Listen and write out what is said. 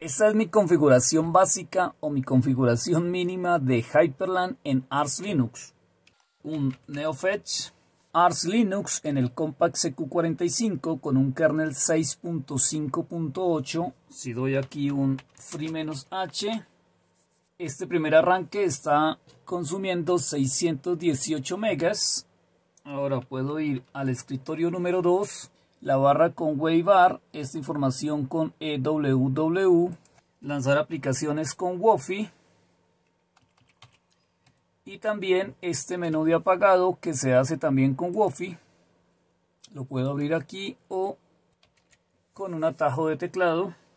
Esta es mi configuración básica o mi configuración mínima de Hyperland en Ars Linux. Un NeoFetch Ars Linux en el Compact CQ45 con un kernel 6.5.8. Si doy aquí un free-h, este primer arranque está consumiendo 618 megas. Ahora puedo ir al escritorio número 2 la barra con Waybar, esta información con EWW, lanzar aplicaciones con Wofi y también este menú de apagado que se hace también con Wofi. Lo puedo abrir aquí o con un atajo de teclado.